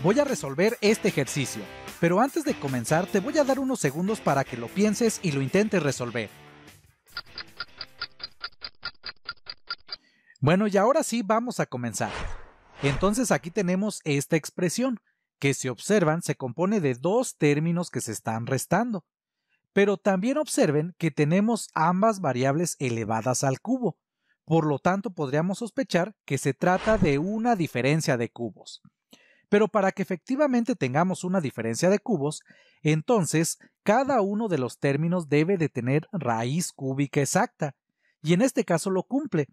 Voy a resolver este ejercicio, pero antes de comenzar te voy a dar unos segundos para que lo pienses y lo intentes resolver. Bueno, y ahora sí vamos a comenzar. Entonces aquí tenemos esta expresión, que si observan se compone de dos términos que se están restando. Pero también observen que tenemos ambas variables elevadas al cubo, por lo tanto podríamos sospechar que se trata de una diferencia de cubos. Pero para que efectivamente tengamos una diferencia de cubos, entonces cada uno de los términos debe de tener raíz cúbica exacta. Y en este caso lo cumple,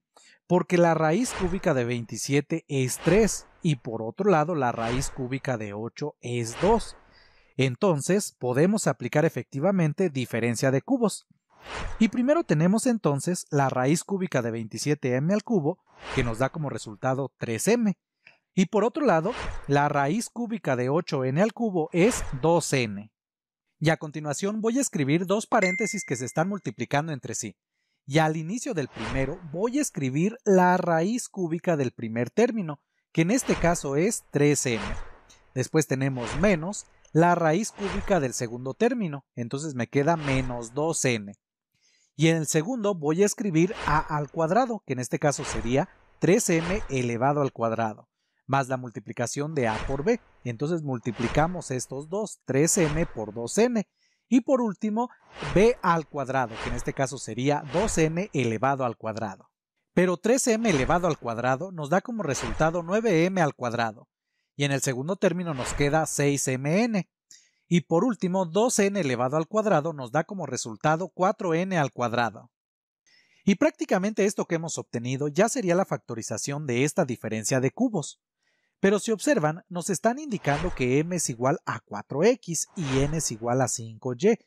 porque la raíz cúbica de 27 es 3 y por otro lado la raíz cúbica de 8 es 2. Entonces podemos aplicar efectivamente diferencia de cubos. Y primero tenemos entonces la raíz cúbica de 27m al cubo, que nos da como resultado 3m. Y por otro lado, la raíz cúbica de 8n al cubo es 2n. Y a continuación voy a escribir dos paréntesis que se están multiplicando entre sí. Y al inicio del primero voy a escribir la raíz cúbica del primer término, que en este caso es 3n. Después tenemos menos la raíz cúbica del segundo término, entonces me queda menos 2n. Y en el segundo voy a escribir a al cuadrado, que en este caso sería 3m elevado al cuadrado más la multiplicación de a por b. entonces multiplicamos estos dos, 3m por 2n. Y por último, b al cuadrado, que en este caso sería 2n elevado al cuadrado. Pero 3m elevado al cuadrado nos da como resultado 9m al cuadrado. Y en el segundo término nos queda 6mn. Y por último, 2n elevado al cuadrado nos da como resultado 4n al cuadrado. Y prácticamente esto que hemos obtenido ya sería la factorización de esta diferencia de cubos. Pero si observan, nos están indicando que m es igual a 4x y n es igual a 5y.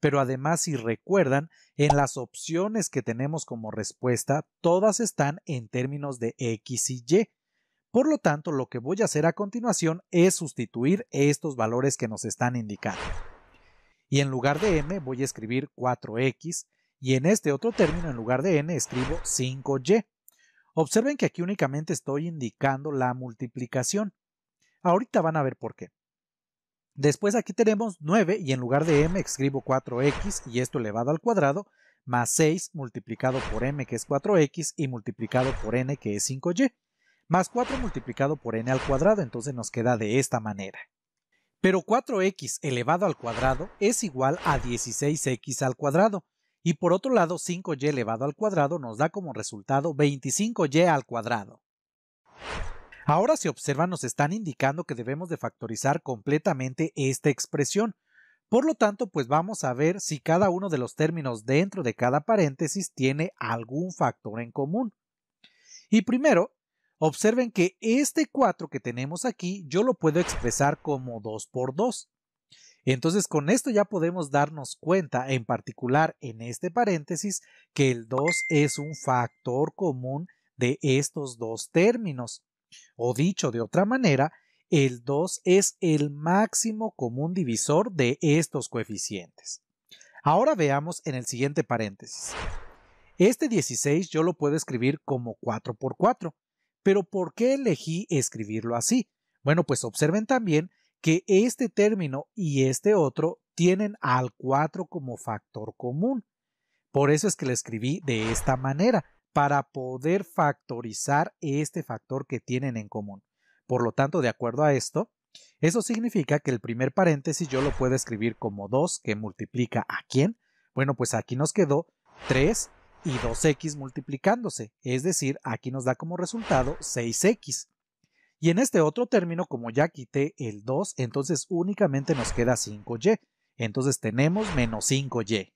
Pero además, si recuerdan, en las opciones que tenemos como respuesta, todas están en términos de x y y. Por lo tanto, lo que voy a hacer a continuación es sustituir estos valores que nos están indicando. Y en lugar de m voy a escribir 4x y en este otro término en lugar de n escribo 5y. Observen que aquí únicamente estoy indicando la multiplicación. Ahorita van a ver por qué. Después aquí tenemos 9 y en lugar de m escribo 4x y esto elevado al cuadrado más 6 multiplicado por m que es 4x y multiplicado por n que es 5y más 4 multiplicado por n al cuadrado, entonces nos queda de esta manera. Pero 4x elevado al cuadrado es igual a 16x al cuadrado, y por otro lado 5y elevado al cuadrado nos da como resultado 25y al cuadrado. Ahora si observan nos están indicando que debemos de factorizar completamente esta expresión. Por lo tanto, pues vamos a ver si cada uno de los términos dentro de cada paréntesis tiene algún factor en común. Y primero, observen que este 4 que tenemos aquí yo lo puedo expresar como 2 por 2. Entonces, con esto ya podemos darnos cuenta, en particular en este paréntesis, que el 2 es un factor común de estos dos términos. O dicho de otra manera, el 2 es el máximo común divisor de estos coeficientes. Ahora veamos en el siguiente paréntesis. Este 16 yo lo puedo escribir como 4 por 4, pero ¿por qué elegí escribirlo así? Bueno, pues observen también que este término y este otro tienen al 4 como factor común. Por eso es que lo escribí de esta manera, para poder factorizar este factor que tienen en común. Por lo tanto, de acuerdo a esto, eso significa que el primer paréntesis yo lo puedo escribir como 2 que multiplica a quién. Bueno, pues aquí nos quedó 3 y 2x multiplicándose, es decir, aquí nos da como resultado 6x. Y en este otro término, como ya quité el 2, entonces únicamente nos queda 5y. Entonces tenemos menos 5y.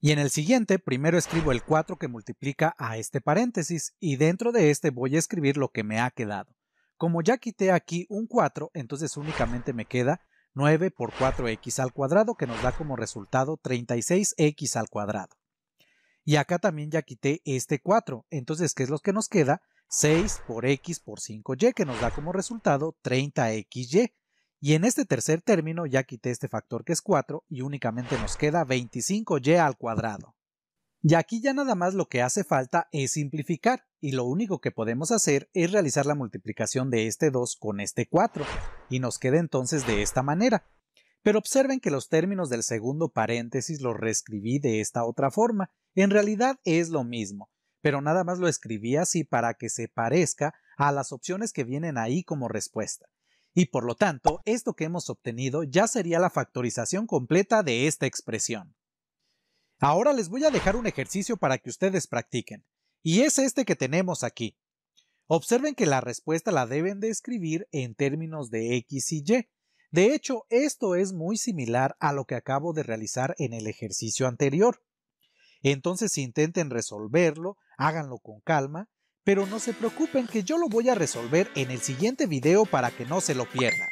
Y en el siguiente, primero escribo el 4 que multiplica a este paréntesis y dentro de este voy a escribir lo que me ha quedado. Como ya quité aquí un 4, entonces únicamente me queda 9 por 4x al cuadrado que nos da como resultado 36x al cuadrado. Y acá también ya quité este 4, entonces ¿qué es lo que nos queda? 6 por x por 5y, que nos da como resultado 30xy. Y en este tercer término ya quité este factor que es 4 y únicamente nos queda 25y al cuadrado. Y aquí ya nada más lo que hace falta es simplificar, y lo único que podemos hacer es realizar la multiplicación de este 2 con este 4, y nos queda entonces de esta manera. Pero observen que los términos del segundo paréntesis los reescribí de esta otra forma, en realidad es lo mismo, pero nada más lo escribí así para que se parezca a las opciones que vienen ahí como respuesta. Y por lo tanto, esto que hemos obtenido ya sería la factorización completa de esta expresión. Ahora les voy a dejar un ejercicio para que ustedes practiquen, y es este que tenemos aquí. Observen que la respuesta la deben de escribir en términos de x y y. De hecho, esto es muy similar a lo que acabo de realizar en el ejercicio anterior. Entonces intenten resolverlo, háganlo con calma, pero no se preocupen que yo lo voy a resolver en el siguiente video para que no se lo pierdan.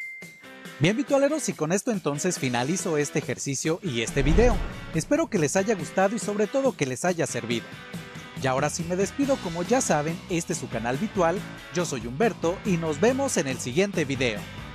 Bien virtualeros y con esto entonces finalizo este ejercicio y este video. Espero que les haya gustado y sobre todo que les haya servido. Y ahora sí me despido como ya saben, este es su canal virtual, yo soy Humberto y nos vemos en el siguiente video.